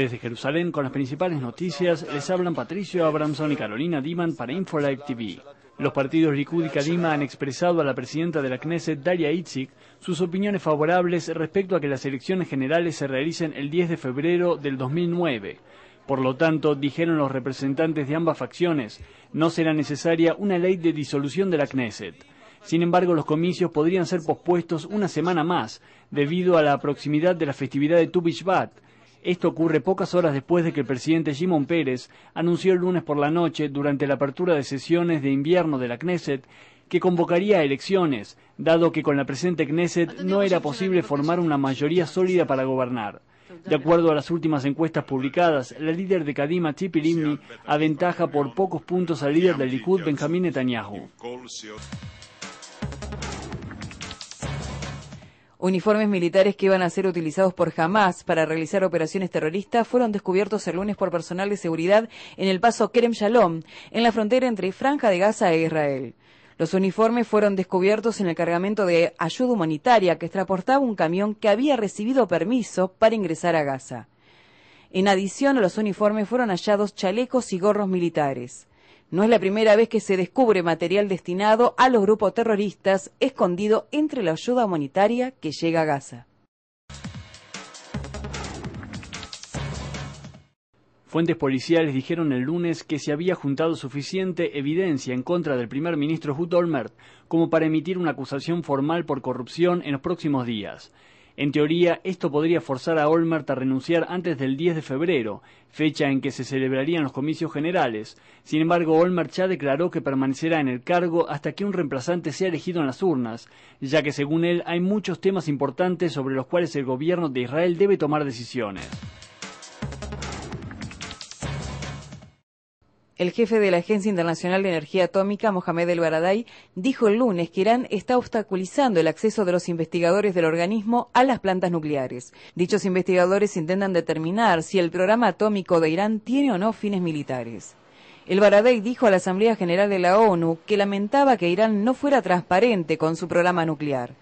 Desde Jerusalén, con las principales noticias, les hablan Patricio Abramson y Carolina Diman para Infolive TV. Los partidos Likud y Kadima han expresado a la presidenta de la Knesset, Daria Itzik, sus opiniones favorables respecto a que las elecciones generales se realicen el 10 de febrero del 2009. Por lo tanto, dijeron los representantes de ambas facciones, no será necesaria una ley de disolución de la Knesset. Sin embargo, los comicios podrían ser pospuestos una semana más, debido a la proximidad de la festividad de Tubishvat, esto ocurre pocas horas después de que el presidente Jimón Pérez anunció el lunes por la noche, durante la apertura de sesiones de invierno de la Knesset, que convocaría elecciones, dado que con la presente Knesset no era posible formar una mayoría sólida para gobernar. De acuerdo a las últimas encuestas publicadas, la líder de Kadima, Tzipi Livni, aventaja por pocos puntos al líder del Likud, Benjamín Netanyahu. Uniformes militares que iban a ser utilizados por Hamas para realizar operaciones terroristas fueron descubiertos el lunes por personal de seguridad en el paso Kerem Shalom, en la frontera entre Franja de Gaza e Israel. Los uniformes fueron descubiertos en el cargamento de ayuda humanitaria que transportaba un camión que había recibido permiso para ingresar a Gaza. En adición a los uniformes fueron hallados chalecos y gorros militares. No es la primera vez que se descubre material destinado a los grupos terroristas escondido entre la ayuda humanitaria que llega a Gaza. Fuentes policiales dijeron el lunes que se había juntado suficiente evidencia en contra del primer ministro Hut Olmert como para emitir una acusación formal por corrupción en los próximos días. En teoría, esto podría forzar a Olmert a renunciar antes del 10 de febrero, fecha en que se celebrarían los comicios generales. Sin embargo, Olmert ya declaró que permanecerá en el cargo hasta que un reemplazante sea elegido en las urnas, ya que según él hay muchos temas importantes sobre los cuales el gobierno de Israel debe tomar decisiones. El jefe de la Agencia Internacional de Energía Atómica, Mohamed El Baradei, dijo el lunes que Irán está obstaculizando el acceso de los investigadores del organismo a las plantas nucleares. Dichos investigadores intentan determinar si el programa atómico de Irán tiene o no fines militares. El Baradei dijo a la Asamblea General de la ONU que lamentaba que Irán no fuera transparente con su programa nuclear.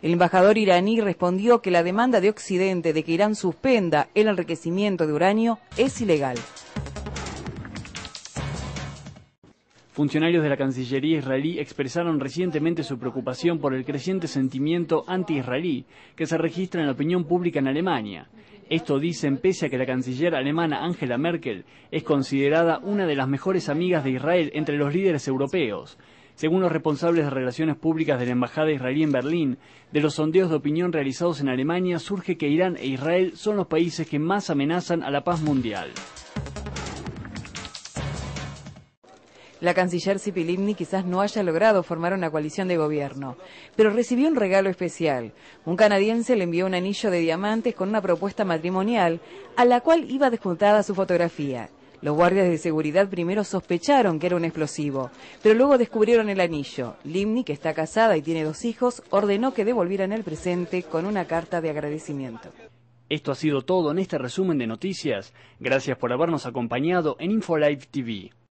El embajador iraní respondió que la demanda de Occidente de que Irán suspenda el enriquecimiento de uranio es ilegal. Funcionarios de la Cancillería israelí expresaron recientemente su preocupación por el creciente sentimiento anti-israelí que se registra en la opinión pública en Alemania. Esto dicen pese a que la canciller alemana Angela Merkel es considerada una de las mejores amigas de Israel entre los líderes europeos. Según los responsables de relaciones públicas de la Embajada israelí en Berlín, de los sondeos de opinión realizados en Alemania surge que Irán e Israel son los países que más amenazan a la paz mundial. La canciller Limni quizás no haya logrado formar una coalición de gobierno, pero recibió un regalo especial. Un canadiense le envió un anillo de diamantes con una propuesta matrimonial a la cual iba desjuntada su fotografía. Los guardias de seguridad primero sospecharon que era un explosivo, pero luego descubrieron el anillo. Limni, que está casada y tiene dos hijos, ordenó que devolvieran el presente con una carta de agradecimiento. Esto ha sido todo en este resumen de noticias. Gracias por habernos acompañado en InfoLife TV.